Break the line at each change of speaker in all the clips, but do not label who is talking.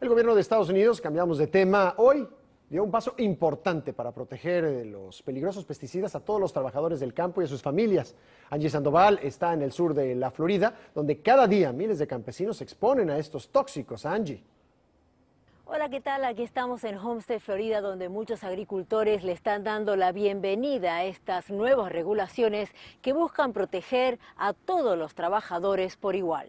El gobierno de Estados Unidos, cambiamos de tema hoy, dio un paso importante para proteger eh, los peligrosos pesticidas a todos los trabajadores del campo y a sus familias. Angie Sandoval está en el sur de la Florida, donde cada día miles de campesinos se exponen a estos tóxicos. Angie.
Hola, ¿qué tal? Aquí estamos en Homestead, Florida, donde muchos agricultores le están dando la bienvenida a estas nuevas regulaciones que buscan proteger a todos los trabajadores por igual.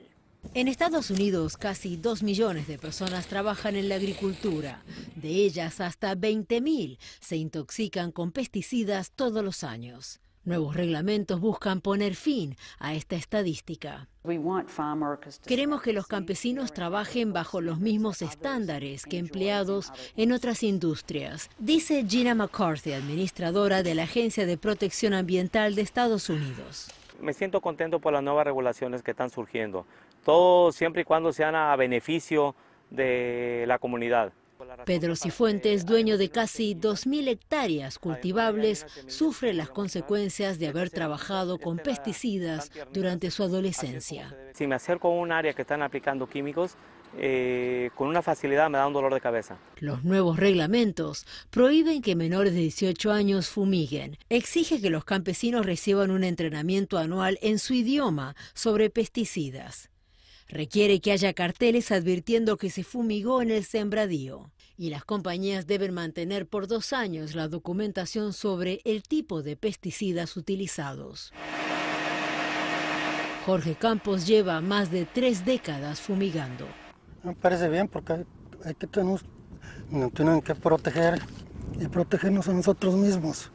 En Estados Unidos, casi 2 millones de personas trabajan en la agricultura. De ellas, hasta 20.000 se intoxican con pesticidas todos los años. Nuevos reglamentos buscan poner fin a esta estadística. Queremos que los campesinos trabajen bajo los mismos estándares que empleados en otras industrias, dice Gina McCarthy, administradora de la Agencia de Protección Ambiental de Estados Unidos
me siento contento por las nuevas regulaciones que están surgiendo. Todo siempre y cuando sean a beneficio de la comunidad.
Pedro Cifuentes, dueño de casi 2.000 hectáreas cultivables, sufre las consecuencias de haber trabajado con pesticidas durante su adolescencia.
Si me acerco a un área que están aplicando químicos, eh, con una facilidad me da un dolor de cabeza.
Los nuevos reglamentos prohíben que menores de 18 años fumiguen. Exige que los campesinos reciban un entrenamiento anual en su idioma sobre pesticidas. Requiere que haya carteles advirtiendo que se fumigó en el sembradío y las compañías deben mantener por dos años la documentación sobre el tipo de pesticidas utilizados. Jorge Campos lleva más de tres décadas fumigando. Me parece bien porque hay, que tenemos, tienen que proteger y protegernos a nosotros mismos.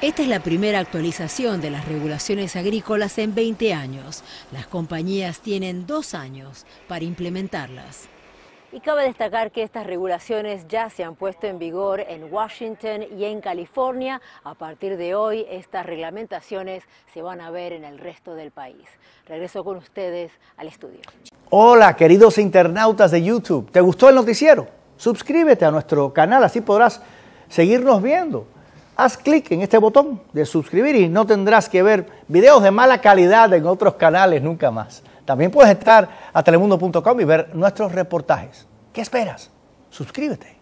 Esta es la primera actualización de las regulaciones agrícolas en 20 años. Las compañías tienen dos años para implementarlas. Y cabe destacar que estas regulaciones ya se han puesto en vigor en Washington y en California. A partir de hoy, estas reglamentaciones se van a ver en el resto del país. Regreso con ustedes al estudio.
Hola, queridos internautas de YouTube. ¿Te gustó el noticiero? Suscríbete a nuestro canal, así podrás seguirnos viendo. Haz clic en este botón de suscribir y no tendrás que ver videos de mala calidad en otros canales nunca más. También puedes entrar a telemundo.com y ver nuestros reportajes. ¿Qué esperas? Suscríbete.